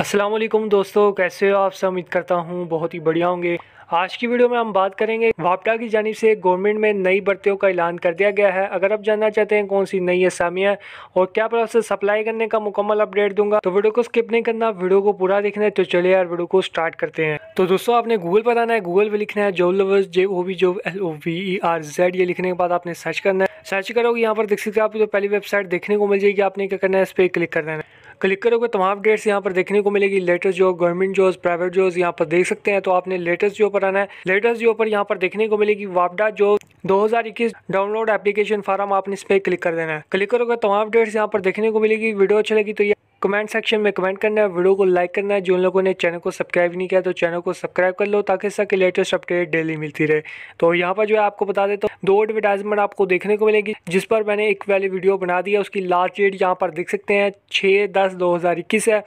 असलम दोस्तों कैसे हो आप सब उम्मीद करता हूँ बहुत ही बढ़िया होंगे आज की वीडियो में हम बात करेंगे वापटा की जानी से गवर्नमेंट में नई भर्तियों का ऐलान कर दिया गया है अगर आप जानना चाहते हैं कौन सी नई असामियाँ और क्या प्रोसेस सप्लाई करने का मुकम्मल अपडेट दूंगा तो वीडियो को स्किप नहीं करना वीडियो को पूरा देखना है तो चलिए यार वीडियो को स्टार्ट करते हैं तो दोस्तों आपने गूगल पर आना है गूगल पर लिखना है job lovers J O V जो L O V E R Z ये लिखने के बाद आपने सर्च करना है सर्च करोगे यहाँ पर देख सकते हो आपको तो पहली वेबसाइट देखने को मिल जाएगी आपने क्या करना है इस पर क्लिक कर देना है क्लिक करोगे तमाम अपडेट्स यहाँ पर देखने को मिलेगी latest job government job private job यहाँ पर देख सकते हैं तो आपने लेटेस्ट जॉब पर आना है लेटेस्ट जॉब पर यहाँ पर देखने को मिलेगी वापडा जॉब 2021 डाउनलोड एप्लीकेशन फार्म आपने इस पर क्लिक कर देना है क्लिक करोगे तमाम अपडेट्स यहाँ पर देखने को मिलेगी वीडियो अच्छी लगी तो ये कमेंट सेक्शन में कमेंट करना है वीडियो को लाइक करना है जिन लोगों ने चैनल को सब्सक्राइब नहीं किया तो चैनल को सब्सक्राइब कर लो ताकि सबके लेटेस्ट अपडेट डेली मिलती रहे तो यहाँ पर जो है आपको बता देता हूँ दो एडवर्टाइजमेंट आपको देखने को मिलेगी जिस पर मैंने एक वाली वीडियो बना दी है उसकी लास्ट डेट यहाँ पर देख सकते हैं छः दस दो हज़ार इक्कीस है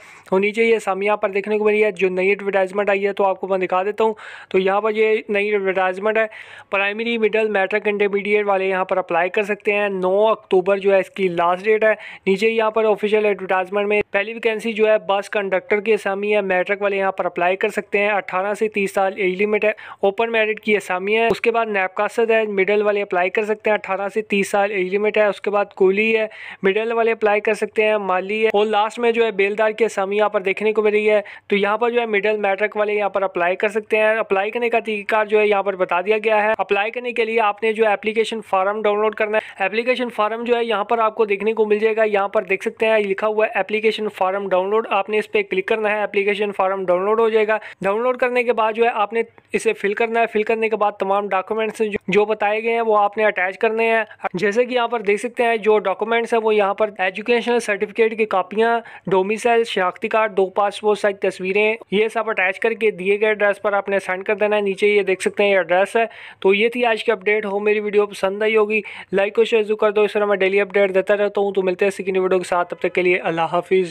नीचे ये सामी यहाँ पर देखने को मिली है जो नई एडवर्टाइजमेंट आई है तो आपको मैं दिखा देता हूँ तो यहाँ पर ये नई एडवर्टाइजमेंट है प्राइमरी मिडल मैट्रिक इंटरमीडिएट वाले यहाँ पर अप्लाई कर सकते हैं नौ अक्टूबर जो है इसकी लास्ट डेट है नीचे यहाँ पर ऑफिशियल एडवर्टाइजमेंट में पहली वैकेंसी जो है बस कंडक्टर की असामी है मैट्रिक वाले यहाँ पर अप्लाई कर सकते हैं अठारह से तीस साल एज लिमिट है ओपन मेरिट की असामी है उसके बाद नैपकासद है मिडल वाले अप्लाई कर सकते हैं अठारह से तीस साल एज लिमिट है उसके बाद कोली है मिडल वाले अप्लाई कर सकते हैं माली है और लास्ट में जो है बेलदार की असामी यहाँ पर देखने को मिली है तो यहाँ पर जो है मिडल मैट्रिक वाले यहाँ पर अप्लाई कर सकते हैं अप्लाई करने का तरीका जो है यहाँ पर बता दिया गया है अप्लाई करने के लिए आपने जो एप्लीकेशन फार्म डाउनलोड करना है एप्लीकेशन फार्म जो है यहाँ पर आपको देखने को मिल जाएगा यहाँ पर देख सकते हैं लिखा हुआ है एप्लीकेशन एप्लीकेशन फार्म डाउनलोड आपने इस पर क्लिक करना है एप्लीकेशन फार्म डाउनलोड हो जाएगा डाउनलोड करने के बाद जो है आपने इसे फिल करना है फिल करने के बाद तमाम डॉक्यूमेंट्स जो बताए गए हैं वो आपने अटैच करने हैं जैसे कि यहाँ पर देख सकते हैं जो डॉक्यूमेंट्स हैं वो यहाँ पर एजुकेशनल सर्टिफिकेट की कापियाँ डोमिसाइल शनाख्ती कार्ड दो पासपोर्ट साइज तस्वीरें ये सब अटैच करके दिए गए एड्रेस पर आपने सेंड कर देना है नीचे ये देख सकते हैं ये एड्रेस है तो ये थी आज की अपडेट हो मेरी वीडियो पसंद आई होगी लाइक और शेयर कर दो इस तरह मैं डेली अपडेट देता रहता हूँ तो मिलते हैं सीखने वीडियो के साथ तब तक के लिए अल्लाह हाफिज़